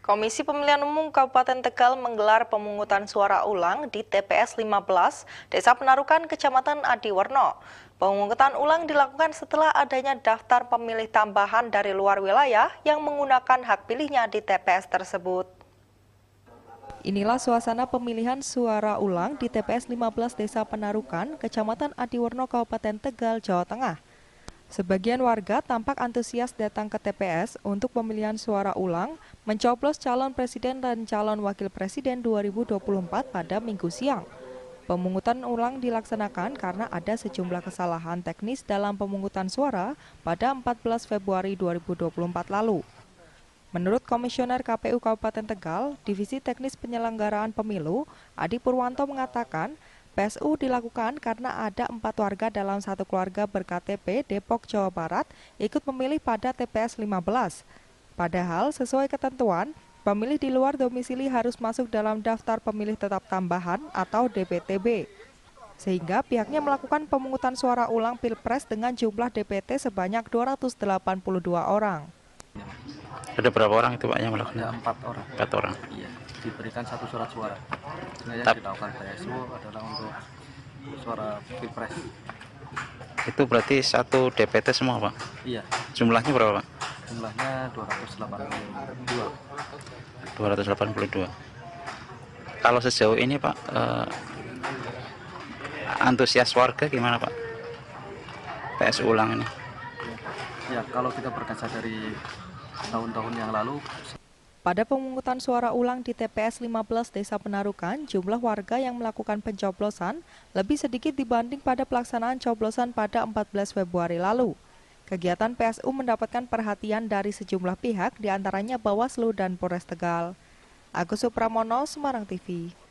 Komisi Pemilihan Umum Kabupaten Tegal menggelar pemungutan suara ulang di TPS 15, Desa Penarukan, Kecamatan Adiwarno. Pemungutan ulang dilakukan setelah adanya daftar pemilih tambahan dari luar wilayah yang menggunakan hak pilihnya di TPS tersebut. Inilah suasana pemilihan suara ulang di TPS 15 Desa Penarukan, Kecamatan Adiwarno, Kabupaten Tegal, Jawa Tengah. Sebagian warga tampak antusias datang ke TPS untuk pemilihan suara ulang mencoblos calon presiden dan calon wakil presiden 2024 pada minggu siang. Pemungutan ulang dilaksanakan karena ada sejumlah kesalahan teknis dalam pemungutan suara pada 14 Februari 2024 lalu. Menurut Komisioner KPU Kabupaten Tegal, Divisi Teknis Penyelenggaraan Pemilu, Adi Purwanto mengatakan PSU dilakukan karena ada empat warga dalam satu keluarga berKTP Depok, Jawa Barat ikut memilih pada TPS 15. Padahal sesuai ketentuan, pemilih di luar domisili harus masuk dalam daftar pemilih tetap tambahan atau DPTB. Sehingga pihaknya melakukan pemungutan suara ulang Pilpres dengan jumlah DPT sebanyak 282 orang. Ada berapa orang itu Pak yang melakukan? Ada empat orang. Empat orang. Iya diberikan satu surat suara. Nah, yang dilakukan PSU adalah untuk suara pilpres. Itu berarti satu DPT semua, Pak? Iya. Jumlahnya berapa, Pak? Jumlahnya 282. 282. Kalau sejauh ini, Pak, eh, antusias warga gimana, Pak? PS ulang ini. Ya, kalau kita berkaca dari tahun-tahun yang lalu pada pemungutan suara ulang di TPS 15 Desa Penarukan, jumlah warga yang melakukan pencoblosan lebih sedikit dibanding pada pelaksanaan coblosan pada 14 Februari lalu. Kegiatan PSU mendapatkan perhatian dari sejumlah pihak, diantaranya Bawaslu dan Polres Tegal. Agus Supramono, Semarang TV.